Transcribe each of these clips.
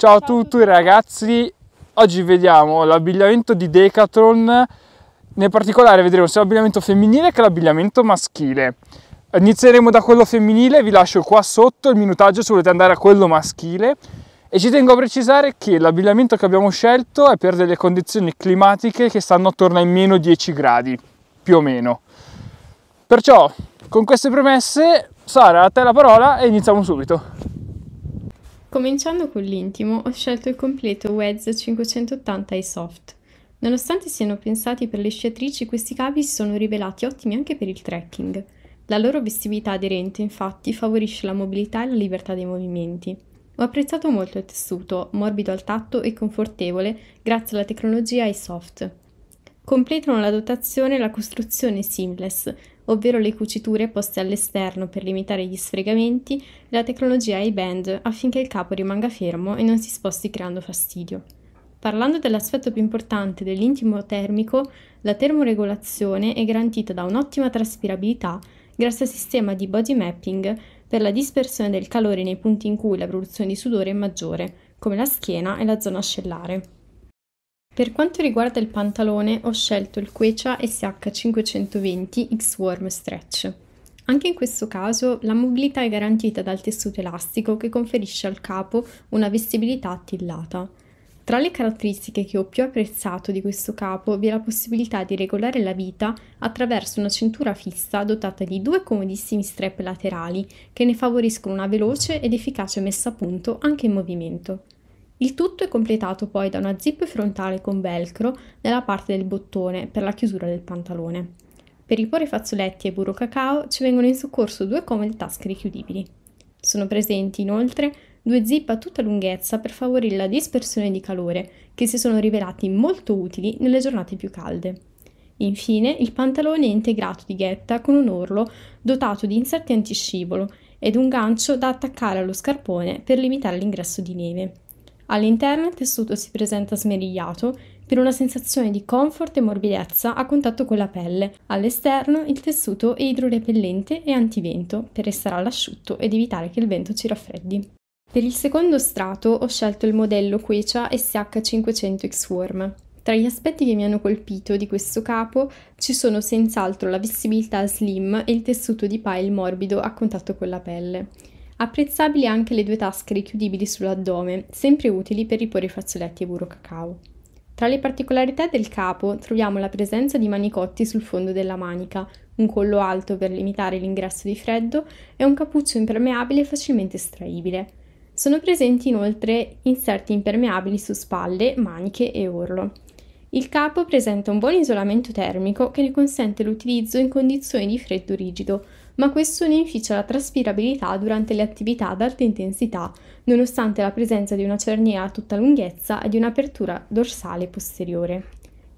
Ciao a tutti ragazzi, oggi vediamo l'abbigliamento di Decathlon, nel particolare vedremo sia l'abbigliamento femminile che l'abbigliamento maschile. Inizieremo da quello femminile, vi lascio qua sotto il minutaggio se volete andare a quello maschile e ci tengo a precisare che l'abbigliamento che abbiamo scelto è per delle condizioni climatiche che stanno attorno ai meno 10 gradi, più o meno. Perciò, con queste premesse, Sara, a te la parola e iniziamo subito. Cominciando con l'intimo, ho scelto il completo WEDS 580 e Soft. Nonostante siano pensati per le sciatrici, questi cavi si sono rivelati ottimi anche per il trekking. La loro vestibilità aderente, infatti, favorisce la mobilità e la libertà dei movimenti. Ho apprezzato molto il tessuto, morbido al tatto e confortevole, grazie alla tecnologia iSoft. soft completano la dotazione e la costruzione seamless, ovvero le cuciture poste all'esterno per limitare gli sfregamenti e la tecnologia i-band affinché il capo rimanga fermo e non si sposti creando fastidio. Parlando dell'aspetto più importante dell'intimo termico, la termoregolazione è garantita da un'ottima traspirabilità grazie al sistema di body mapping per la dispersione del calore nei punti in cui la produzione di sudore è maggiore, come la schiena e la zona ascellare. Per quanto riguarda il pantalone ho scelto il Quecia SH520 X-Worm Stretch. Anche in questo caso la mobilità è garantita dal tessuto elastico che conferisce al capo una vestibilità attillata. Tra le caratteristiche che ho più apprezzato di questo capo vi è la possibilità di regolare la vita attraverso una cintura fissa dotata di due comodissimi strap laterali che ne favoriscono una veloce ed efficace messa a punto anche in movimento. Il tutto è completato poi da una zip frontale con velcro nella parte del bottone per la chiusura del pantalone. Per riporre i fazzoletti e burro cacao ci vengono in soccorso due comode tasche richiudibili. Sono presenti inoltre due zip a tutta lunghezza per favorire la dispersione di calore, che si sono rivelati molto utili nelle giornate più calde. Infine, il pantalone è integrato di ghetta con un orlo dotato di inserti antiscivolo ed un gancio da attaccare allo scarpone per limitare l'ingresso di neve. All'interno il tessuto si presenta smerigliato per una sensazione di comfort e morbidezza a contatto con la pelle. All'esterno il tessuto è idrorepellente e antivento per restare all'asciutto ed evitare che il vento ci raffreddi. Per il secondo strato ho scelto il modello Quecia SH500X-Worm. Tra gli aspetti che mi hanno colpito di questo capo ci sono senz'altro la visibilità slim e il tessuto di pile morbido a contatto con la pelle. Apprezzabili anche le due tasche richiudibili sull'addome, sempre utili per riporre i fazzoletti e burro cacao. Tra le particolarità del capo troviamo la presenza di manicotti sul fondo della manica, un collo alto per limitare l'ingresso di freddo e un cappuccio impermeabile facilmente estraibile. Sono presenti inoltre inserti impermeabili su spalle, maniche e orlo. Il capo presenta un buon isolamento termico che ne consente l'utilizzo in condizioni di freddo rigido, ma questo ne inficia la traspirabilità durante le attività ad alta intensità, nonostante la presenza di una cerniera a tutta lunghezza e di un'apertura dorsale posteriore.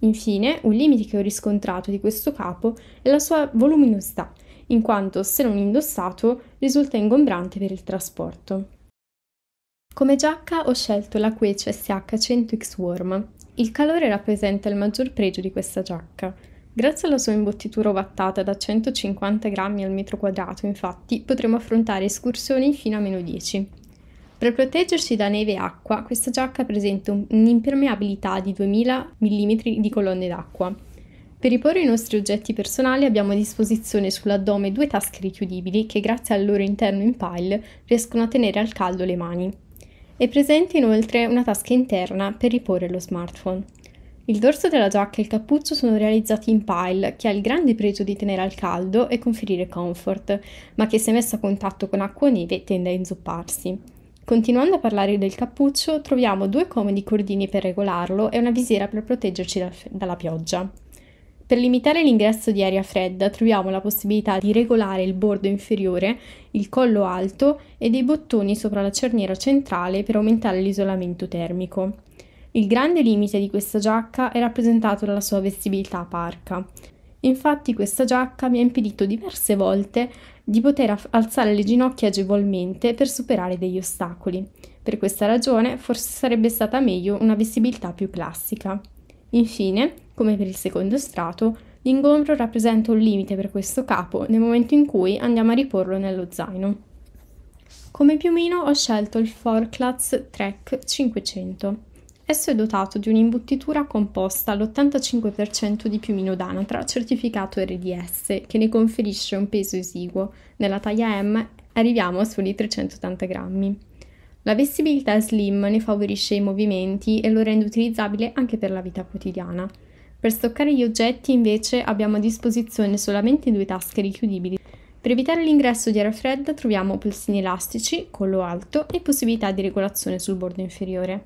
Infine, un limite che ho riscontrato di questo capo è la sua voluminosità, in quanto se non indossato risulta ingombrante per il trasporto. Come giacca ho scelto la Quech SH100X Warm. Il calore rappresenta il maggior pregio di questa giacca. Grazie alla sua imbottitura ovattata da 150 grammi al metro quadrato, infatti, potremo affrontare escursioni fino a meno 10. Per proteggerci da neve e acqua, questa giacca presenta un'impermeabilità di 2000 mm di colonne d'acqua. Per riporre i nostri oggetti personali abbiamo a disposizione sull'addome due tasche richiudibili che grazie al loro interno in pile riescono a tenere al caldo le mani. È presente inoltre una tasca interna per riporre lo smartphone. Il dorso della giacca e il cappuccio sono realizzati in pile, che ha il grande pregio di tenere al caldo e conferire comfort, ma che se messo a contatto con acqua o neve tende a inzupparsi. Continuando a parlare del cappuccio, troviamo due comodi cordini per regolarlo e una visiera per proteggerci da, dalla pioggia. Per limitare l'ingresso di aria fredda troviamo la possibilità di regolare il bordo inferiore, il collo alto e dei bottoni sopra la cerniera centrale per aumentare l'isolamento termico. Il grande limite di questa giacca è rappresentato dalla sua vestibilità parca. Infatti questa giacca mi ha impedito diverse volte di poter alzare le ginocchia agevolmente per superare degli ostacoli. Per questa ragione forse sarebbe stata meglio una vestibilità più classica. Infine, come per il secondo strato, l'ingombro rappresenta un limite per questo capo nel momento in cui andiamo a riporlo nello zaino. Come piumino ho scelto il Forklats Trek 500. Esso è dotato di un'imbuttitura composta all'85% di piumino d'anatra certificato RDS, che ne conferisce un peso esiguo. Nella taglia M arriviamo a soli 380 grammi. La vestibilità slim ne favorisce i movimenti e lo rende utilizzabile anche per la vita quotidiana. Per stoccare gli oggetti invece abbiamo a disposizione solamente due tasche richiudibili. Per evitare l'ingresso di aria fredda troviamo polsini elastici, collo alto e possibilità di regolazione sul bordo inferiore.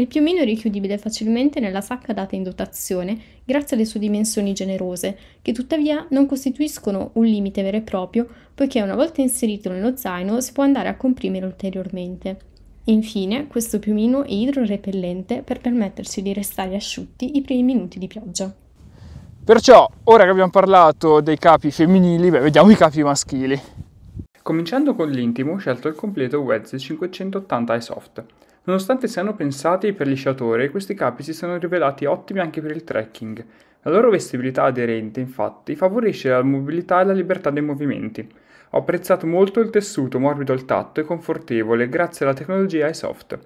Il piumino è richiudibile facilmente nella sacca data in dotazione grazie alle sue dimensioni generose, che tuttavia non costituiscono un limite vero e proprio, poiché una volta inserito nello zaino si può andare a comprimere ulteriormente. Infine, questo piumino è idrorepellente per permetterci di restare asciutti i primi minuti di pioggia. Perciò, ora che abbiamo parlato dei capi femminili, beh, vediamo i capi maschili. Cominciando con l'intimo, ho scelto il completo Wedge 580 iSoft. Nonostante siano pensati per lisciatore, questi capi si sono rivelati ottimi anche per il trekking. La loro vestibilità aderente, infatti, favorisce la mobilità e la libertà dei movimenti. Ho apprezzato molto il tessuto morbido al tatto e confortevole grazie alla tecnologia e soft.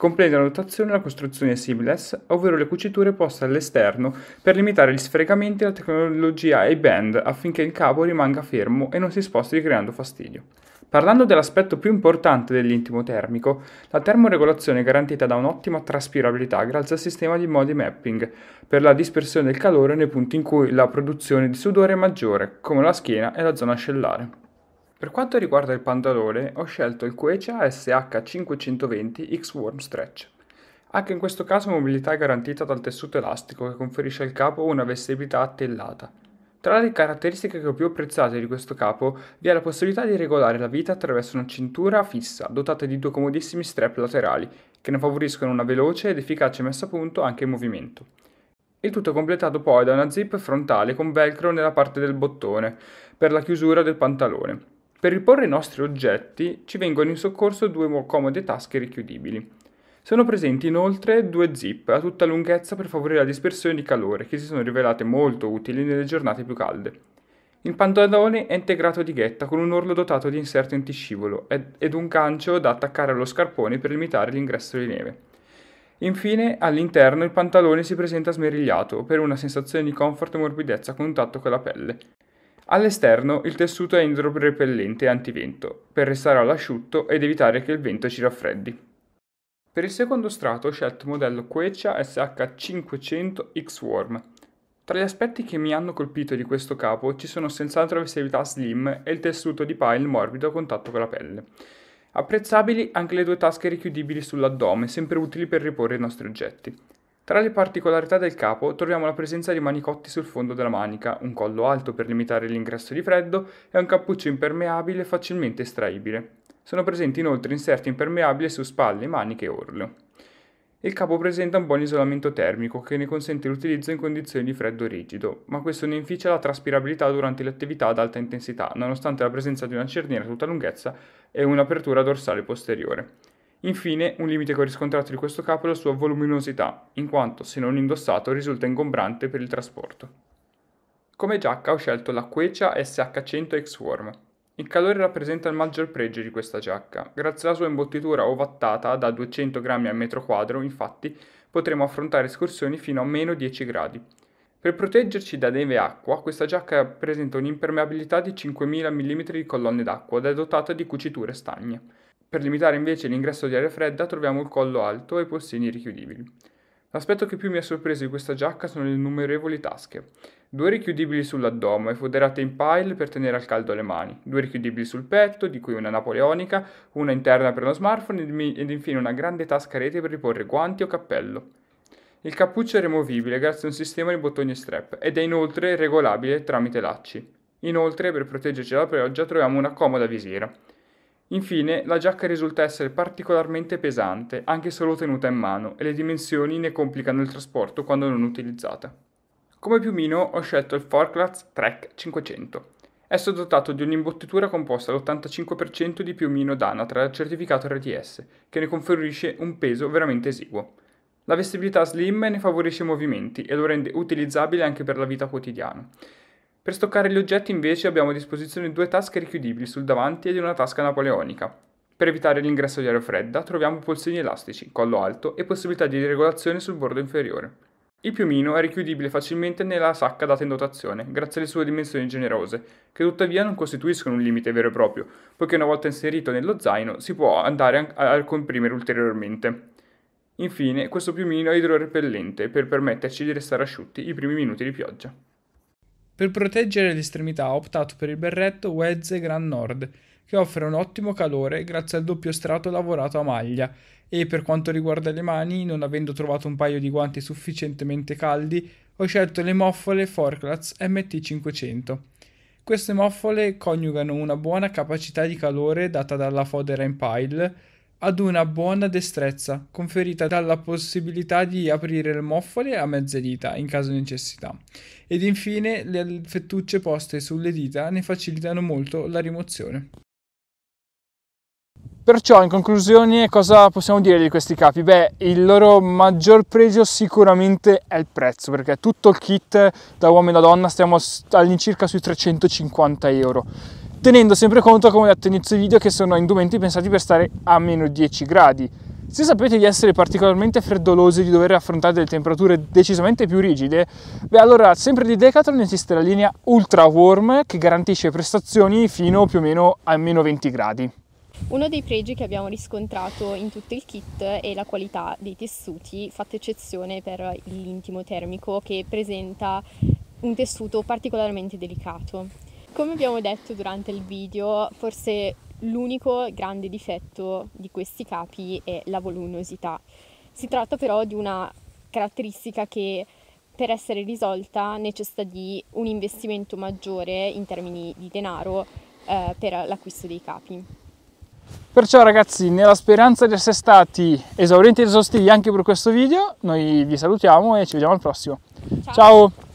Comprende la dotazione e la costruzione seamless, ovvero le cuciture poste all'esterno per limitare gli sfregamenti alla tecnologia A-band affinché il cavo rimanga fermo e non si sposti creando fastidio. Parlando dell'aspetto più importante dell'intimo termico, la termoregolazione è garantita da un'ottima traspirabilità grazie al sistema di modi mapping per la dispersione del calore nei punti in cui la produzione di sudore è maggiore, come la schiena e la zona ascellare. Per quanto riguarda il pantalone, ho scelto il Quecia SH520 X-Worm Stretch. Anche in questo caso mobilità è garantita dal tessuto elastico che conferisce al capo una vestibilità attellata. Tra le caratteristiche che ho più apprezzato di questo capo vi è la possibilità di regolare la vita attraverso una cintura fissa dotata di due comodissimi strap laterali che ne favoriscono una veloce ed efficace messa a punto anche in movimento. Il tutto completato poi da una zip frontale con velcro nella parte del bottone per la chiusura del pantalone, per riporre i nostri oggetti ci vengono in soccorso due comode tasche richiudibili. Sono presenti inoltre due zip a tutta lunghezza per favorire la dispersione di calore che si sono rivelate molto utili nelle giornate più calde. Il pantalone è integrato di ghetta con un orlo dotato di inserto antiscivolo ed un gancio da attaccare allo scarpone per limitare l'ingresso di neve. Infine, all'interno il pantalone si presenta smerigliato per una sensazione di comfort e morbidezza a contatto con la pelle. All'esterno il tessuto è idrorepellente e antivento, per restare all'asciutto ed evitare che il vento ci raffreddi. Per il secondo strato ho scelto il modello Queccia SH500 X-Worm. Tra gli aspetti che mi hanno colpito di questo capo ci sono senz'altro la festività slim e il tessuto di pile morbido a contatto con la pelle. Apprezzabili anche le due tasche richiudibili sull'addome, sempre utili per riporre i nostri oggetti. Tra le particolarità del capo troviamo la presenza di manicotti sul fondo della manica, un collo alto per limitare l'ingresso di freddo e un cappuccio impermeabile facilmente estraibile. Sono presenti inoltre inserti impermeabili su spalle, maniche e orlo. Il capo presenta un buon isolamento termico che ne consente l'utilizzo in condizioni di freddo rigido, ma questo ne inficia la traspirabilità durante le attività ad alta intensità, nonostante la presenza di una cerniera a tutta lunghezza e un'apertura dorsale posteriore. Infine, un limite che ho riscontrato di questo capo è la sua voluminosità, in quanto, se non indossato, risulta ingombrante per il trasporto. Come giacca ho scelto la Quecia SH100 X-Worm. Il calore rappresenta il maggior pregio di questa giacca. Grazie alla sua imbottitura ovattata da 200 grammi al metro quadro, infatti, potremo affrontare escursioni fino a meno 10 gradi. Per proteggerci da neve e acqua, questa giacca presenta un'impermeabilità di 5000 mm di colonne d'acqua ed è dotata di cuciture stagne. Per limitare invece l'ingresso di aria fredda troviamo il collo alto e i polsini richiudibili. L'aspetto che più mi ha sorpreso di questa giacca sono le innumerevoli tasche. Due richiudibili sull'addome e foderate in pile per tenere al caldo le mani, due richiudibili sul petto, di cui una napoleonica, una interna per lo smartphone ed infine una grande tasca rete per riporre guanti o cappello. Il cappuccio è removibile grazie a un sistema di bottoni strap ed è inoltre regolabile tramite lacci. Inoltre, per proteggerci dalla pioggia, troviamo una comoda visiera. Infine, la giacca risulta essere particolarmente pesante, anche solo tenuta in mano, e le dimensioni ne complicano il trasporto quando non utilizzata. Come piumino ho scelto il Forklats Trek 500. Esso è dotato di un'imbottitura composta all'85% di piumino d'anatra certificato RTS, che ne conferisce un peso veramente esiguo. La vestibilità slim ne favorisce i movimenti e lo rende utilizzabile anche per la vita quotidiana. Per stoccare gli oggetti invece abbiamo a disposizione due tasche richiudibili sul davanti ed una tasca napoleonica. Per evitare l'ingresso di aria fredda troviamo polsini elastici, collo alto e possibilità di regolazione sul bordo inferiore. Il piumino è richiudibile facilmente nella sacca data in dotazione, grazie alle sue dimensioni generose, che tuttavia non costituiscono un limite vero e proprio, poiché una volta inserito nello zaino si può andare a comprimere ulteriormente. Infine, questo piumino è idrorepellente per permetterci di restare asciutti i primi minuti di pioggia. Per proteggere le estremità ho optato per il berretto Wedze Grand Nord, che offre un ottimo calore grazie al doppio strato lavorato a maglia e per quanto riguarda le mani, non avendo trovato un paio di guanti sufficientemente caldi, ho scelto le moffole Forklats MT500. Queste moffole coniugano una buona capacità di calore data dalla fodera in pile ad una buona destrezza, conferita dalla possibilità di aprire le moffole a mezze dita in caso di necessità. Ed infine le fettucce poste sulle dita ne facilitano molto la rimozione. Perciò in conclusione cosa possiamo dire di questi capi? Beh, il loro maggior pregio sicuramente è il prezzo, perché tutto il kit da uomo e da donna stiamo all'incirca sui 350 euro tenendo sempre conto, come ho detto inizio video, che sono indumenti pensati per stare a meno 10 gradi. Se sapete di essere particolarmente freddolosi e di dover affrontare delle temperature decisamente più rigide, beh allora sempre di Decathlon esiste la linea Ultra Warm che garantisce prestazioni fino più o meno a meno 20 gradi. Uno dei pregi che abbiamo riscontrato in tutto il kit è la qualità dei tessuti, fatta eccezione per l'intimo termico che presenta un tessuto particolarmente delicato. Come abbiamo detto durante il video, forse l'unico grande difetto di questi capi è la voluminosità. Si tratta però di una caratteristica che per essere risolta necessita di un investimento maggiore in termini di denaro eh, per l'acquisto dei capi. Perciò ragazzi, nella speranza di essere stati esaurienti ed esaustivi anche per questo video, noi vi salutiamo e ci vediamo al prossimo. Ciao. Ciao.